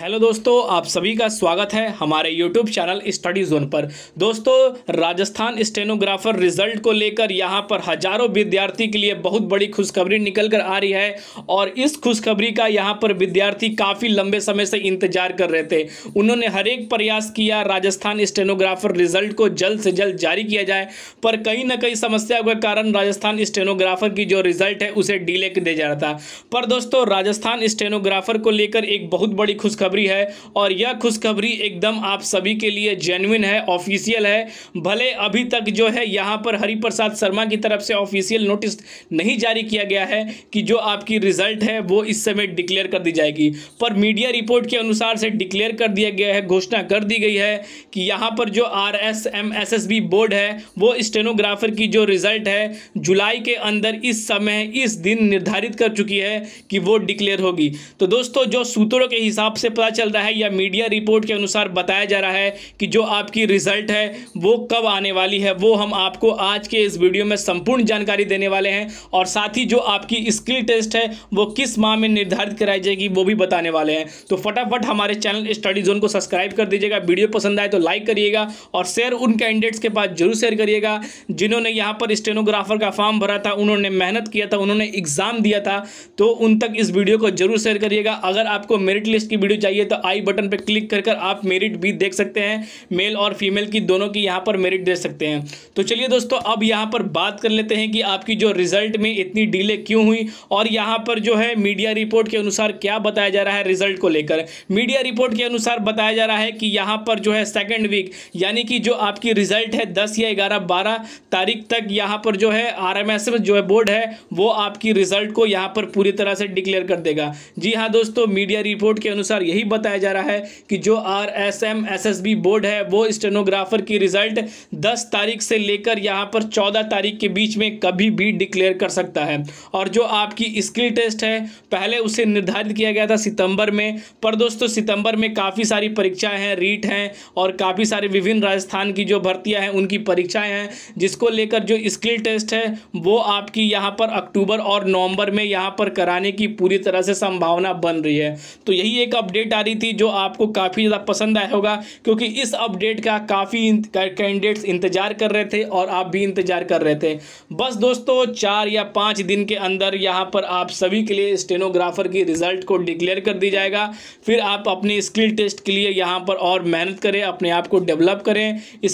hello दोस्तों आप सभी का स्वागत है हमारे यूट्यूब चैनल स्टडी जोन पर दोस्तों राजस्थान स्टेनोग्राफर रिजल्ट को लेकर यहां पर हजारों विद्यार्थी के लिए बहुत बड़ी खुशखबरी निकल कर आ रही है और इस खुशखबरी का यहां पर विद्यार्थी काफ़ी लंबे समय से इंतजार कर रहे थे उन्होंने हर एक प्रयास किया राजस्थान स्टेनोग्राफर रिजल्ट को जल्द से जल्द जारी किया जाए पर कहीं ना कहीं समस्या के कारण राजस्थान स्टेनोग्राफर की जो रिजल्ट है उसे डिले दिया जा रहा था पर दोस्तों राजस्थान स्टेनोग्राफर को लेकर एक बहुत बड़ी खुशखबरी खुशखबरी है और यह खुशखबरी एकदम आप सभी के लिए जेन्यन है ऑफिशियल है भले अभी तक जो है यहाँ पर हरिप्रसाद शर्मा की तरफ से ऑफिशियल नोटिस नहीं जारी किया गया है कि जो आपकी रिजल्ट है वो इस समय डिक्लेयर कर दी जाएगी पर मीडिया रिपोर्ट के अनुसार से डिक्लेयर कर दिया गया है घोषणा कर दी गई है कि यहाँ पर जो R S M S S B board है वो स्टेनोग्राफर की जो रिजल्ट है जुलाई के अंदर इस समय इस दिन निर्धारित कर चुकी है कि वो डिक्लेयर होगी तो दोस्तों जो सूत्रों के हिसाब से पता चल रहा है या मीडिया रिपोर्ट के अनुसार बताया जा रहा है कि जो आपकी रिजल्ट है वो कब आने वाली है वो हम आपको आज के इस वीडियो में संपूर्ण जानकारी देने वाले हैं और साथ ही जो आपकी स्किल टेस्ट है वो किस माह में निर्धारित कराई जाएगी वो भी बताने वाले हैं तो फटाफट हमारे चैनल स्टडी जोन को सब्सक्राइब कर दीजिएगा वीडियो पसंद आए तो लाइक करिएगा और शेयर उन कैंडिडेट्स के पास जरूर शेयर करिएगा जिन्होंने यहाँ पर स्टेनोग्राफर का फॉर्म भरा था उन्होंने मेहनत किया था उन्होंने एग्जाम दिया था तो उन तक इस वीडियो को जरूर शेयर करिएगा अगर आपको मेरिट लिस्ट की वीडियो चाहिए तो आई बटन पर क्लिक कर कर आप मेरिट भी देख सकते हैं मेल और फीमेल की दोनों की यहाँ पर मेरिट दे सकते हैं तो चलिए दोस्तों अब यहाँ पर बात कर लेते हैं कि आपकी जो रिज़ल्ट में इतनी डिले क्यों हुई और यहाँ पर जो है मीडिया रिपोर्ट के अनुसार क्या बताया जा रहा है रिज़ल्ट को लेकर मीडिया रिपोर्ट के अनुसार बताया जा रहा है कि यहाँ पर जो है सेकेंड वीक यानी कि जो आपकी रिज़ल्ट है दस या ग्यारह बारह तारीख तक यहाँ पर जो है आर जो है बोर्ड है वो आपकी रिज़ल्ट को यहाँ पर पूरी तरह से डिक्लेयर कर देगा जी हाँ दोस्तों मीडिया रिपोर्ट के अनुसार यही यही बताया जा रहा है कि जो R S M S S B board है वो स्टेनोग्राफर की रिजल्ट दस तारीख से लेकर यहाँ पर चौदह तारीख के बीच में कभी भी डिक्लेयर कर सकता है और जो आपकी स्किल टेस्ट है पहले उसे निर्धारित किया गया था सितंबर में पर दोस्तों सितंबर में काफ़ी सारी परीक्षाएं हैं रीट हैं और काफ़ी सारे विभिन्न राजस्थान की जो भर्तियाँ हैं उनकी परीक्षाएं हैं जिसको लेकर जो स्किल टेस्ट है वो आपकी यहाँ पर अक्टूबर और नवंबर में यहाँ पर कराने की पूरी तरह से संभावना बन रही है तो यही एक अपडेट अपडेट आ रही थी जो आपको काफ़ी ज़्यादा पसंद आया होगा क्योंकि इस अपडेट का काफ़ी कैंडिडेट्स इंतज़ार कर रहे थे और आप भी इंतज़ार कर रहे थे बस दोस्तों चार या पाँच दिन के अंदर यहाँ पर आप सभी के लिए स्टेनोग्राफर की रिज़ल्ट को डिक्लेयर कर दी जाएगा फिर आप अपने स्किल टेस्ट के लिए यहाँ पर और मेहनत करें अपने आप को डेवलप करें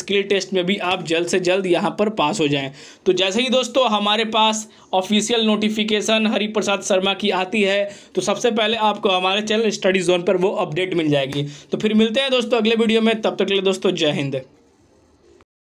स्किल टेस्ट में भी आप जल्द से जल्द यहाँ पर पास हो जाएँ तो जैसे ही दोस्तों हमारे पास ऑफिशियल नोटिफिकेशन हरिप्रसाद शर्मा की आती है तो सबसे पहले आपको हमारे चैनल स्टडी जोन पर वो अपडेट मिल जाएगी तो फिर मिलते हैं दोस्तों अगले वीडियो में तब तक के लिए दोस्तों जय हिंद